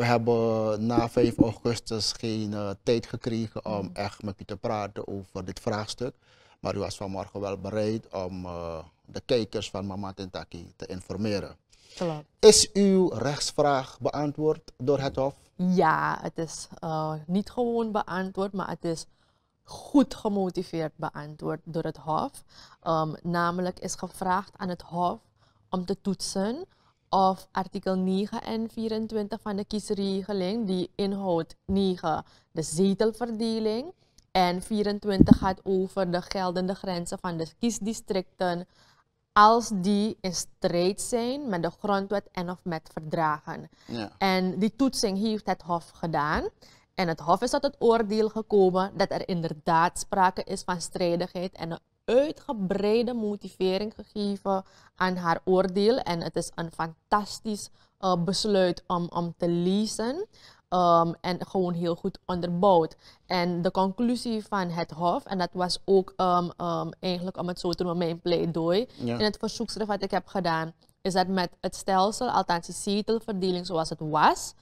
we hebben na 5 augustus geen eh, tijd gekregen om hmm. echt met u te praten over dit vraagstuk. Maar u was vanmorgen wel bereid om eh, de kijkers van Mama Tentaki te informeren. Klopt. Is uw rechtsvraag beantwoord door het Hof? Ja, het is eh, niet gewoon beantwoord, maar het is goed gemotiveerd beantwoord door het Hof. Ehm, namelijk is gevraagd aan het Hof om te toetsen of artikel 9 en 24 van de kiesregeling, die inhoudt 9 de zetelverdeling en 24 gaat over de geldende grenzen van de kiesdistricten als die in strijd zijn met de grondwet en of met verdragen. Ja. En die toetsing heeft het Hof gedaan. En het Hof is tot het oordeel gekomen dat er inderdaad sprake is van strijdigheid en uitgebreide motivering gegeven aan haar oordeel. En het is een fantastisch eh, besluit om, om te lezen. Ehm, en gewoon heel goed onderbouwd. En de conclusie van het Hof, en dat was ook ehm, ehm, eigenlijk om het zo te noemen mijn pleidooi ja. in het verzoekschrift wat ik heb gedaan, is dat met het stelsel, althans die zetelverdeling zoals het was,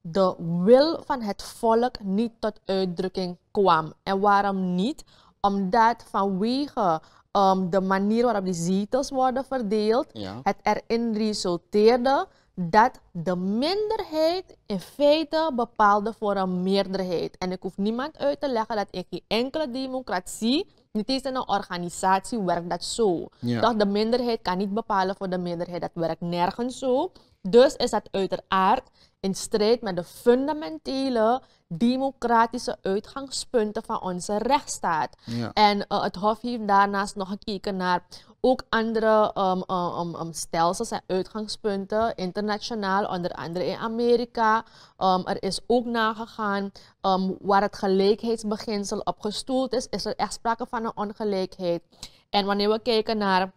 de wil van het volk niet tot uitdrukking kwam. En waarom niet? Omdat vanwege ehm, de manier waarop die zetels worden verdeeld, het erin resulteerde dat de minderheid in feite bepaalde voor een meerderheid. En ik hoef niemand uit te leggen dat in geen enkele democratie, niet eens in een organisatie, werkt dat zo. Ja. Toch de minderheid kan niet bepalen voor de meerderheid. Dat werkt nergens zo. Dus is dat uiteraard in strijd met de fundamentele democratische uitgangspunten van onze rechtsstaat. En eh, het Hof heeft daarnaast nog gekeken naar ook andere ehm, eh, ehm, ehm, stelsels en uitgangspunten, internationaal, onder andere in Amerika. er is ook nagegaan waar het gelijkheidsbeginsel op gestoeld is, is er echt sprake van een ongelijkheid. En wanneer we kijken naar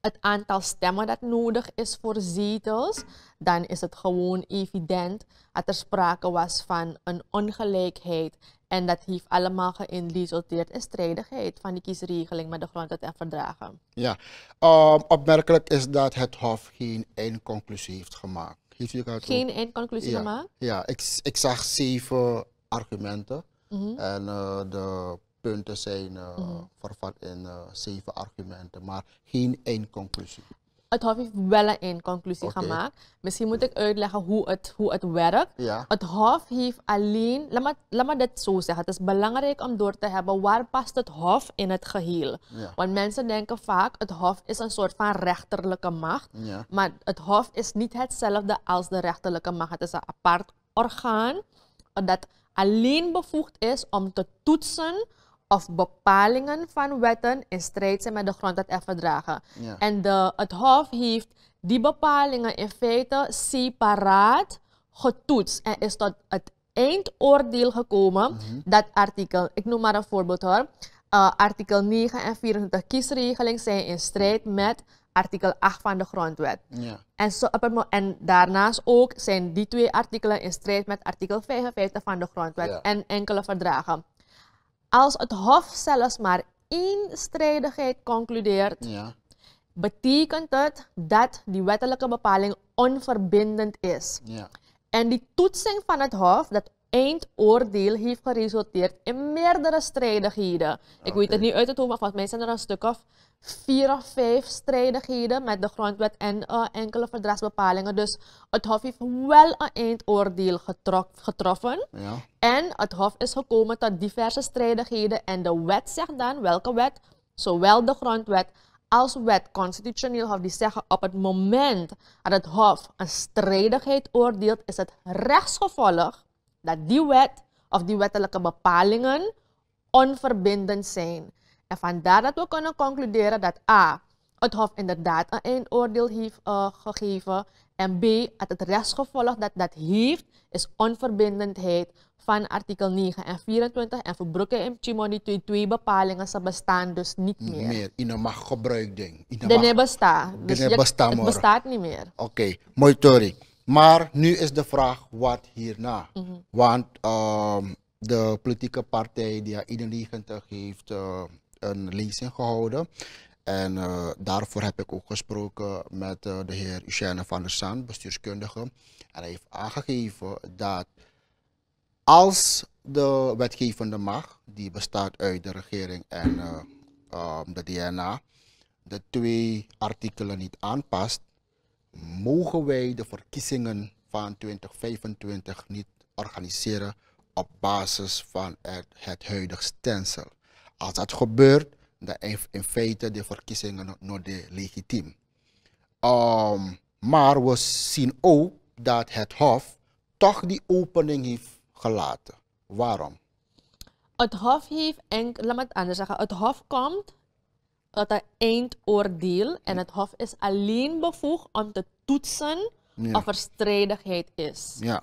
het aantal stemmen dat nodig is voor zetels, dan is het gewoon evident dat er sprake was van een ongelijkheid. En dat heeft allemaal geïnresulteerd in strijdigheid van die kiesregeling met de grondwet en verdragen. Ja, ehm, opmerkelijk is dat het Hof geen eindconclusie heeft gemaakt. Heeft u dat geen eindconclusie gemaakt? Ja, ik, ik zag zeven argumenten. Mhm. En eh, de punten zijn uh, vervat in eh, zeven argumenten, maar geen één conclusie. Het Hof heeft wel een conclusie gemaakt. Misschien moet ik uitleggen hoe het, hoe het werkt. Het Hof heeft alleen, laat me, dit zo zeggen, het is belangrijk om door te hebben waar past het Hof in het geheel. Want mensen denken vaak, het Hof is een soort van rechterlijke macht. Maar het Hof is niet hetzelfde als de rechterlijke macht. Het is een apart orgaan dat alleen bevoegd is om te toetsen of bepalingen van wetten in strijd zijn met de grondwet en verdragen. En de, het Hof heeft die bepalingen in feite separaat getoetst en is tot het eindoordeel gekomen mhm. dat artikel, ik noem maar een voorbeeld hoor, eh, artikel 9 en 24 kiesregeling zijn in strijd met artikel 8 van de grondwet. Ja. En, zo, en daarnaast ook zijn die twee artikelen in strijd met artikel 55 van de grondwet en enkele verdragen. Als het Hof zelfs maar één strijdigheid concludeert, ja. betekent het dat die wettelijke bepaling onverbindend is. Ja. En die toetsing van het Hof, dat eindoordeel heeft geresulteerd in meerdere strijdigheden. Ik weet het niet uit het hoofd, maar volgens mij zijn er een stuk of vier of vijf strijdigheden met de grondwet en eh, enkele verdragsbepalingen. Dus het Hof heeft wel een eindoordeel getrokken, getroffen. Ja. En het Hof is gekomen tot diverse strijdigheden. En de wet zegt dan, welke wet? Zowel de grondwet als wet constitutioneel hof die zeggen op het moment dat het hof een strijdigheid oordeelt, is het rechtsgevolg dat die wet of die wettelijke bepalingen onverbindend zijn. En vandaar dat we kunnen concluderen dat A. het Hof inderdaad een oordeel heeft eh, gegeven. En B. uit het rechtsgevolg dat dat heeft is onverbindendheid van artikel 9 en 24. En verbroken in Chimoni die twee bepalingen, ze bestaan dus niet meer. meer. In mag gebruik ding. mag... bestaan. het bestaat niet meer. Oké, mooi Tori. Maar nu is de vraag wat hierna. Mhm. Want ehm, de politieke partij die 91 heeft uh, een lezing gehouden. En eh, daarvoor heb ik ook gesproken met eh, de heer Eugène van der Sand, bestuurskundige. En hij heeft aangegeven dat als de wetgevende macht, die bestaat uit de regering en ehm, de DNA, de twee artikelen niet aanpast, mogen wij de verkiezingen van 2025 niet organiseren op basis van het, het huidige stelsel. Als dat gebeurt, dan zijn in feite de verkiezingen nog legitiem. Um, maar we zien ook dat het Hof toch die opening heeft gelaten. Waarom? Het Hof heeft enkel, laat me het anders zeggen, het Hof komt dat een eindoordeel en het Hof is alleen bevoegd om te toetsen of er strijdigheid is. Ja.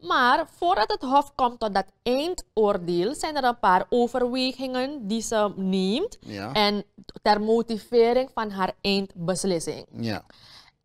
Maar voordat het Hof komt tot dat eindoordeel, zijn er een paar overwegingen die ze neemt en ter motivering van haar eindbeslissing. Ja.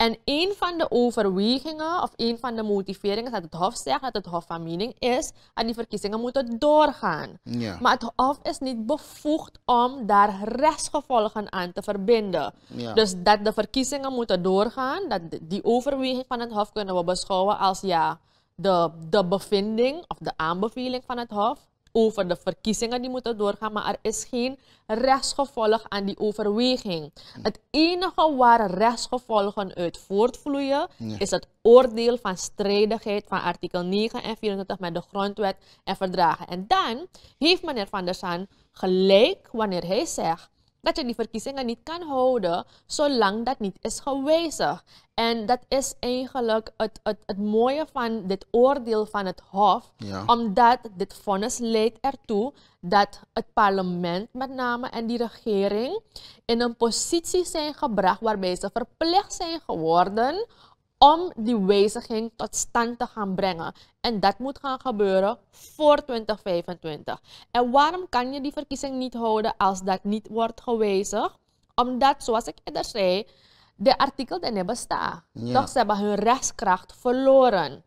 En een van de overwegingen of een van de motiveringen dat het Hof zegt, dat het Hof van mening is, dat die verkiezingen moeten doorgaan. Ja. Maar het Hof is niet bevoegd om daar rechtsgevolgen aan te verbinden. Dus dat de verkiezingen moeten doorgaan, dat die overweging van het Hof kunnen we beschouwen als ja, de, de bevinding of de aanbeveling van het Hof over de verkiezingen die moeten doorgaan, maar er is geen rechtsgevolg aan die overweging. Hmm. Het enige waar rechtsgevolgen uit voortvloeien is het oordeel van strijdigheid van artikel 9 en 24 met de grondwet en verdragen. En dan heeft meneer Van der Saan gelijk wanneer hij zegt dat je die verkiezingen niet kan houden zolang dat niet is gewezen. En dat is eigenlijk het, het, het mooie van dit oordeel van het Hof, omdat dit vonnis leidt ertoe dat het parlement met name en die regering in een positie zijn gebracht waarbij ze verplicht zijn geworden om die wijziging tot stand te gaan brengen. En dat moet gaan gebeuren voor 2025. En waarom kan je die verkiezing niet houden als dat niet wordt gewijzigd? Omdat, zoals ik eerder zei, de artikel niet bestaat. Toch, ze hebben hun rechtskracht verloren.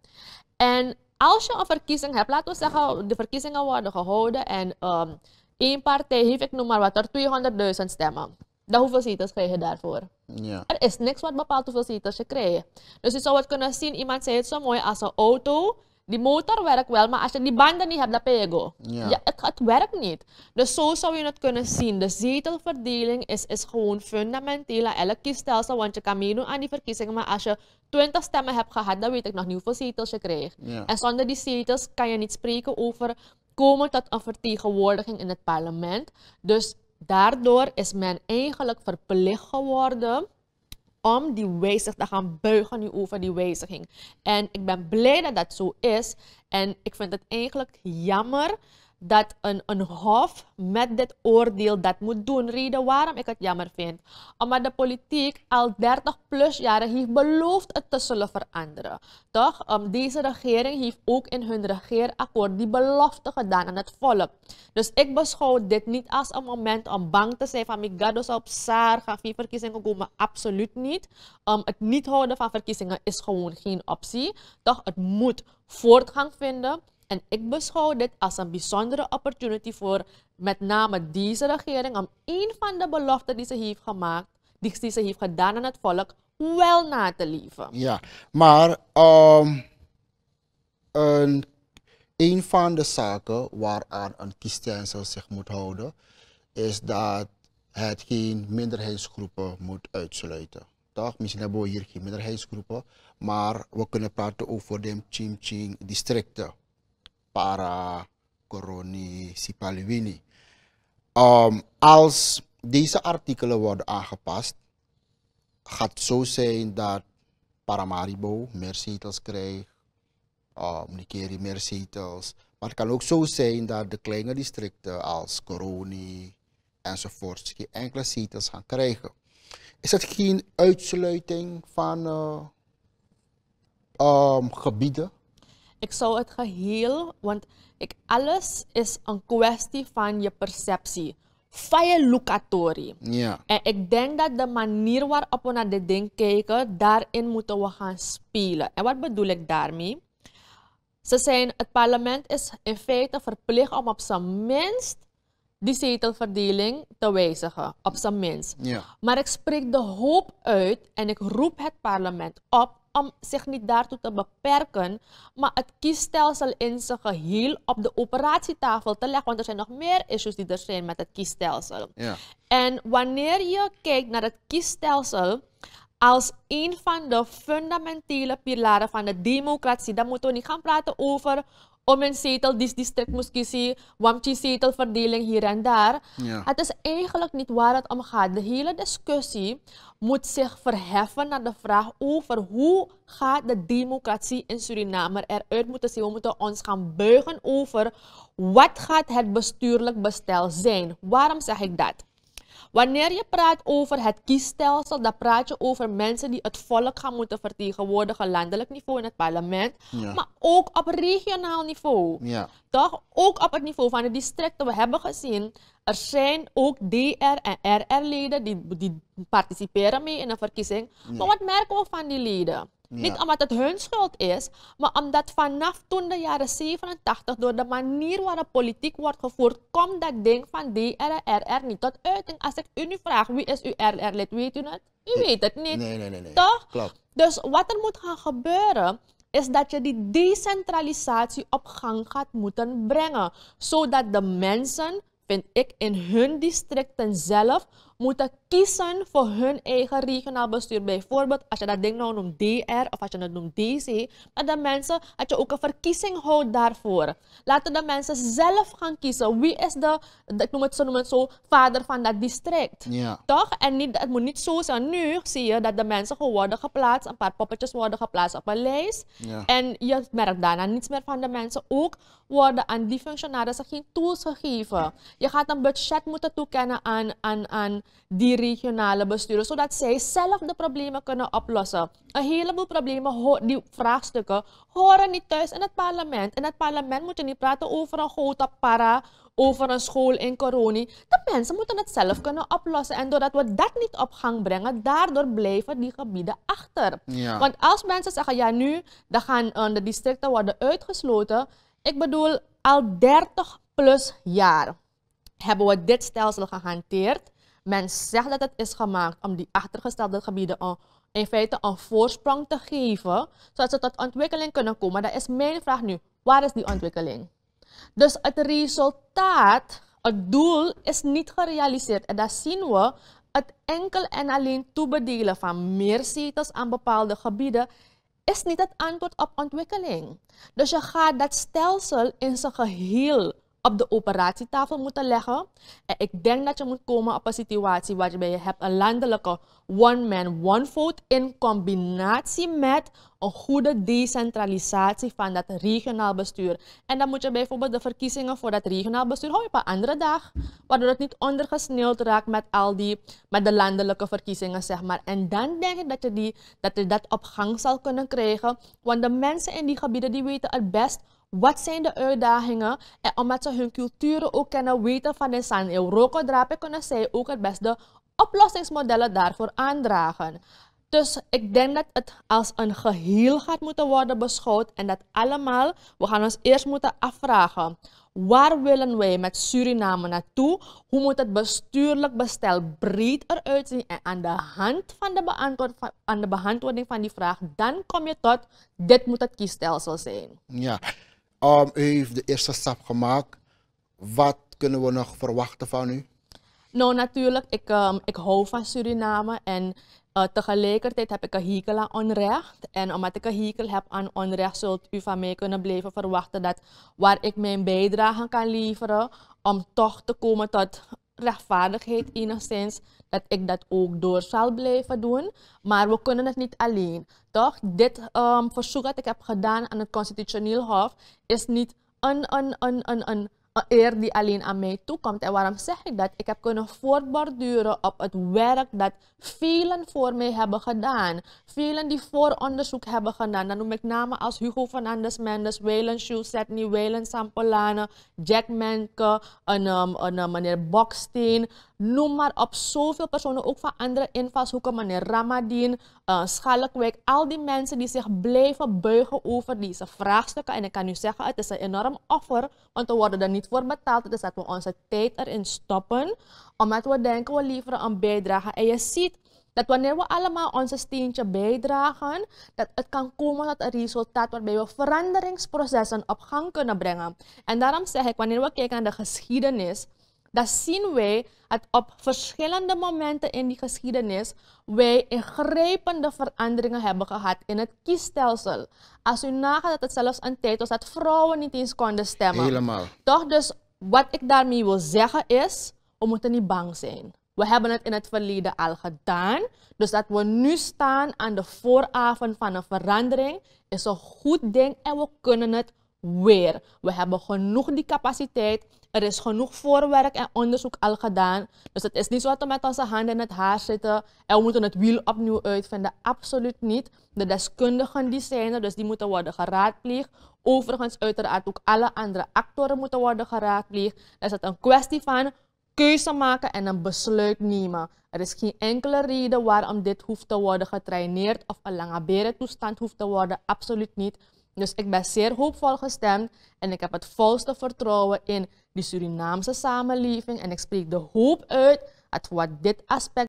En als je een verkiezing hebt, laten we zeggen, de verkiezingen worden gehouden en um, één partij heeft, ik noem maar wat, er 200.000 stemmen dan hoeveel zetels krijg je daarvoor? Ja. Er is niks wat bepaalt hoeveel zetels je krijgt. Dus je zou het kunnen zien, iemand zei het zo mooi, als een auto, die motor werkt wel, maar als je die banden niet hebt, dan je Ja. ja het, werkt niet. Dus zo zou je het kunnen zien. De zetelverdeling is, is gewoon fundamenteel aan elk kiesstelsel, want je kan meedoen aan die verkiezingen, maar als je twintig stemmen hebt gehad, dan weet ik nog niet hoeveel zetels je krijgt. En zonder die zetels kan je niet spreken over komen tot een vertegenwoordiging in het parlement. Dus Daardoor is men eigenlijk verplicht geworden om die wijziging te gaan buigen nu over die wijziging. En ik ben blij dat dat zo is. En ik vind het eigenlijk jammer dat een, een hof met dit oordeel dat moet doen. Reden waarom ik het jammer vind. Omdat de politiek al 30 plus jaren heeft beloofd het te zullen veranderen. Toch? Um, deze regering heeft ook in hun regeerakkoord die belofte gedaan aan het volk. Dus ik beschouw dit niet als een moment om bang te zijn van Migados op Saar, gaan vier verkiezingen komen. Absoluut niet. Um, het niet houden van verkiezingen is gewoon geen optie. Toch? Het moet voortgang vinden. En ik beschouw dit als een bijzondere opportunity voor met name deze regering om een van de beloften die ze heeft gemaakt, die ze heeft gedaan aan het volk, wel na te leven. Ja, maar ehm, een, van de zaken waaraan een kiesstelsel zich moet houden, is dat het geen minderheidsgroepen moet uitsluiten. Toch? Misschien hebben we hier geen minderheidsgroepen, maar we kunnen praten over de Chimching ching districten para coroni sipaluwini. Um, als deze artikelen worden aangepast, gaat het zo zijn dat Paramaribo meer zetels krijgt, um, meer zetels. Maar het kan ook zo zijn dat de kleine districten als Coroni enzovoort geen enkele zetels gaan krijgen. Is dat geen uitsluiting van eh, um, gebieden ik zou het geheel, want ik, alles is een kwestie van je perceptie. Fire je Ja. En ik denk dat de manier waarop we naar dit ding kijken, daarin moeten we gaan spelen. En wat bedoel ik daarmee? Ze zijn, het parlement is in feite verplicht om op zijn minst die zetelverdeling te wijzigen, op zijn minst. Ja. Maar ik spreek de hoop uit en ik roep het parlement op om zich niet daartoe te beperken, maar het kiesstelsel in zijn geheel op de operatietafel te leggen. Want er zijn nog meer issues die er zijn met het kiesstelsel. Ja. En wanneer je kijkt naar het kiesstelsel als een van de fundamentele pilaren van de democratie, dan moeten we niet gaan praten over om een zetel, die district moest kiezen, die zetelverdeling hier en daar. Ja. Het is eigenlijk niet waar het om gaat. De hele discussie moet zich verheffen naar de vraag over hoe gaat de democratie in Suriname eruit moeten zien. We moeten ons gaan buigen over wat gaat het bestuurlijk bestel zijn. Waarom zeg ik dat? Wanneer je praat over het kiesstelsel, dan praat je over mensen die het volk gaan moeten vertegenwoordigen, landelijk niveau in het parlement, maar ook op regionaal niveau. Ja. Toch? Ook op het niveau van de districten. We hebben gezien, er zijn ook DR en RR-leden die, die participeren mee in een verkiezing. Maar wat merken we van die leden? Niet omdat het hun schuld is, maar omdat vanaf toen de jaren 87, door de manier waarop politiek wordt gevoerd, komt dat ding van die niet tot uiting. Als ik u nu vraag, wie is uw RR-lid, weet u het? U weet het niet. Nee, nee, nee. Toch? Dus wat er moet gaan gebeuren, is dat je die decentralisatie op gang gaat moeten brengen. Zodat de mensen, vind ik, in hun districten zelf moeten kiezen voor hun eigen regionaal bestuur. Bijvoorbeeld, als je dat ding nou noemt DR of als je dat noemt DC, dat de mensen, dat je ook een verkiezing houdt daarvoor. Laten de mensen zelf gaan kiezen. Wie is de, ik noem het zo, noemen het zo vader van dat district? Toch? En niet, het moet niet zo zijn. Nu zie je dat de mensen gewoon worden geplaatst, een paar poppetjes worden geplaatst op een lijst. En je merkt daarna niets meer van de mensen. Ook worden aan die functionarissen geen tools gegeven. Je gaat een budget moeten toekennen aan, aan, aan die regionale besturen, zodat zij zelf de problemen kunnen oplossen. Een heleboel problemen, die vraagstukken, horen niet thuis in het parlement. In het parlement moet je niet praten over een grote para, over een school in Coroni. De mensen moeten het zelf kunnen oplossen. En doordat we dat niet op gang brengen, daardoor blijven die gebieden achter. Want als mensen zeggen, ja nu, dan gaan eh, de districten worden uitgesloten. Ik bedoel, al 30 plus jaar hebben we dit stelsel gehanteerd. Men zegt dat het is gemaakt om die achtergestelde gebieden in feite een voorsprong te geven, zodat ze tot ontwikkeling kunnen komen. Dat is mijn vraag nu. Waar is die ontwikkeling? Dus het resultaat, het doel is niet gerealiseerd. En dat zien we het enkel en alleen toebedelen van meer zetels aan bepaalde gebieden is niet het antwoord op ontwikkeling. Dus je gaat dat stelsel in zijn geheel op de operatietafel moeten leggen. En ik denk dat je moet komen op een situatie waarbij je hebt een landelijke one-man, one-vote in combinatie met een goede decentralisatie van dat regionaal bestuur. En dan moet je bijvoorbeeld de verkiezingen voor dat regionaal bestuur houden op een andere dag, waardoor het niet ondergesneeuwd raakt met al die, met de landelijke verkiezingen, zeg maar. En dan denk ik dat je, die, dat, je dat op gang zal kunnen krijgen, want de mensen in die gebieden die weten het best wat zijn de uitdagingen? En omdat ze hun culturen ook kennen, weten van de San Europa drapen, kunnen zij ook het beste oplossingsmodellen daarvoor aandragen. Dus ik denk dat het als een geheel gaat moeten worden beschouwd en dat allemaal, we gaan ons eerst moeten afvragen, waar willen wij met Suriname naartoe? Hoe moet het bestuurlijk bestel breed eruit zien? En aan de hand van de, aan de beantwoording van die vraag, dan kom je tot, dit moet het kiesstelsel zijn. Ja u heeft de eerste stap gemaakt. Wat kunnen we nog verwachten van u? Nou, natuurlijk, ik, um, ik hou van Suriname en eh, tegelijkertijd heb ik een hekel aan onrecht. En omdat ik een hekel heb aan onrecht, zult u van mij kunnen blijven verwachten dat waar ik mijn bijdrage kan leveren om toch te komen tot rechtvaardigheid enigszins dat ik dat ook door zal blijven doen. Maar we kunnen het niet alleen. Toch, dit um, verzoek dat ik heb gedaan aan het constitutioneel hof is niet een, een, een, een, een eer die alleen aan mij toekomt. En waarom zeg ik dat? Ik heb kunnen voortborduren op het werk dat velen voor mij hebben gedaan. Velen die vooronderzoek hebben gedaan. Dan noem ik namen als Hugo Fernandez Mendes, Waylon Shoesetney, Waylon Sampolane, Jack Menke, en, um, een, um, meneer Boksteen, noem maar op zoveel personen, ook van andere invalshoeken, meneer Ramadien, uh, Schalkwijk, al die mensen die zich blijven buigen over deze vraagstukken. En ik kan u zeggen, het is een enorm offer, want we worden er niet voor betaald. Het is dat we onze tijd erin stoppen, omdat we denken we leveren een bijdrage. En je ziet dat wanneer we allemaal onze steentje bijdragen, dat het kan komen tot een resultaat waarbij we veranderingsprocessen op gang kunnen brengen. En daarom zeg ik, wanneer we kijken naar de geschiedenis, dat zien wij dat op verschillende momenten in die geschiedenis wij ingrijpende veranderingen hebben gehad in het kiesstelsel. Als u nagaat dat het zelfs een tijd was dat vrouwen niet eens konden stemmen. Helemaal. Toch dus, wat ik daarmee wil zeggen is, we moeten niet bang zijn. We hebben het in het verleden al gedaan. Dus dat we nu staan aan de vooravond van een verandering is een goed ding en we kunnen het weer. We hebben genoeg die capaciteit er is genoeg voorwerk en onderzoek al gedaan. Dus het is niet zo dat we met onze handen in het haar zitten en we moeten het wiel opnieuw uitvinden. Absoluut niet. De deskundigen die zijn er, dus die moeten worden geraadpleegd. Overigens uiteraard ook alle andere actoren moeten worden geraadpleegd. Dan is het een kwestie van keuze maken en een besluit nemen. Er is geen enkele reden waarom dit hoeft te worden getraineerd of een lange berentoestand hoeft te worden. Absoluut niet. Dus ik ben zeer hoopvol gestemd en ik heb het volste vertrouwen in die Surinaamse samenleving. En ik spreek de hoop uit dat wat dit aspect